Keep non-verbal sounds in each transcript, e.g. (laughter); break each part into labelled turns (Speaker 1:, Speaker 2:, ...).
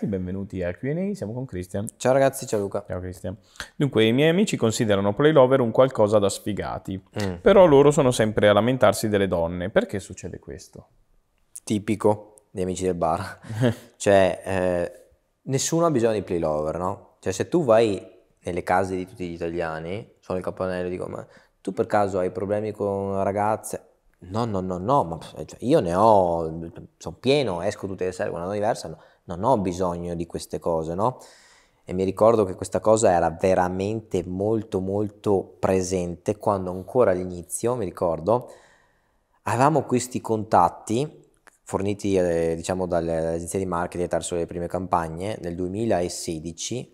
Speaker 1: ragazzi, benvenuti a Q&A, siamo con Cristian. Ciao ragazzi, ciao Luca. Ciao Cristian. Dunque, i miei amici considerano Playlover un qualcosa da sfigati, mm. però loro sono sempre a lamentarsi delle donne. Perché succede questo? Tipico dei amici del bar. (laughs) cioè, eh, nessuno ha bisogno di Playlover, no? Cioè, se tu vai nelle case di tutti gli italiani, sono il campanello e dico, ma tu per caso hai problemi con ragazze? No, no, no, no, ma eh, cioè, io ne ho, sono pieno, esco tutte le sere con una diversa, no, non ho bisogno di queste cose, no? E mi ricordo che questa cosa era veramente molto, molto presente quando ancora all'inizio, mi ricordo, avevamo questi contatti forniti eh, diciamo dall'agenzia di marketing attraverso le prime campagne nel 2016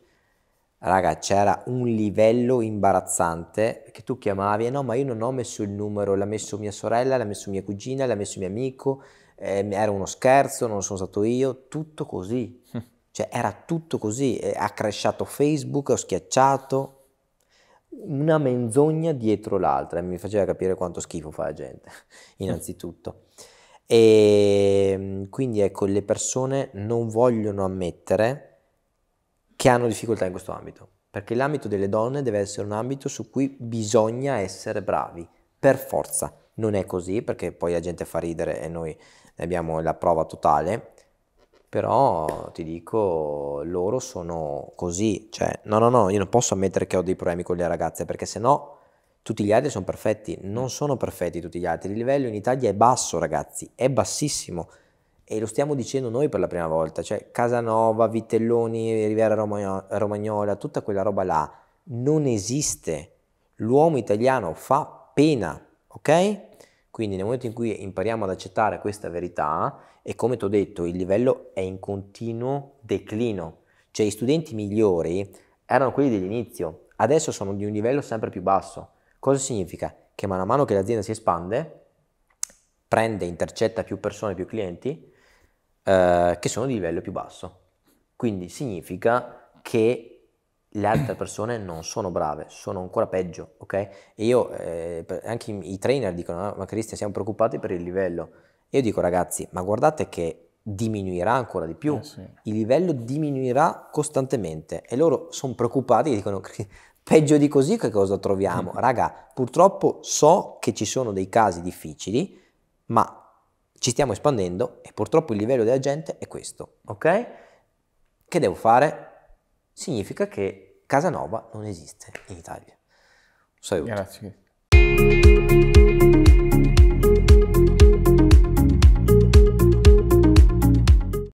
Speaker 1: raga, c'era un livello imbarazzante che tu chiamavi e eh no, ma io non ho messo il numero, l'ha messo mia sorella, l'ha messo mia cugina, l'ha messo mio amico, eh, era uno scherzo, non sono stato io, tutto così. Hm. Cioè era tutto così, ha crashato Facebook, ho schiacciato, una menzogna dietro l'altra e mi faceva capire quanto schifo fa la gente, (laughs) innanzitutto. E ehm, quindi ecco, le persone non vogliono ammettere che hanno difficoltà in questo ambito, perché l'ambito delle donne deve essere un ambito su cui bisogna essere bravi, per forza. Non è così, perché poi la gente fa ridere e noi ne abbiamo la prova totale, però ti dico, loro sono così, cioè no, no, no, io non posso ammettere che ho dei problemi con le ragazze, perché se no tutti gli altri sono perfetti, non sono perfetti tutti gli altri, il livello in Italia è basso ragazzi, è bassissimo, e lo stiamo dicendo noi per la prima volta, cioè Casanova, Vitelloni, Riviera Romagnola, tutta quella roba là non esiste. L'uomo italiano fa pena, ok? Quindi nel momento in cui impariamo ad accettare questa verità, e come ti ho detto, il livello è in continuo declino, cioè i studenti migliori erano quelli dell'inizio, adesso sono di un livello sempre più basso. Cosa significa? Che man mano che l'azienda si espande, prende, intercetta più persone, più clienti, eh, che sono di livello più basso. Quindi significa che le altre (clears throat) persone non sono brave, sono ancora peggio, ok? E io, eh, anche i trainer dicono, ah, ma Cristian siamo preoccupati per il livello. Io dico ragazzi, ma guardate che diminuirà ancora di più, eh sì. il livello diminuirà costantemente e loro sono preoccupati e dicono peggio di così che cosa troviamo? Mm. Raga, purtroppo so che ci sono dei casi difficili, ma ci stiamo espandendo e purtroppo il livello della gente è questo, ok? Che devo fare? Significa che Casanova non esiste in Italia. Un saluto. Grazie.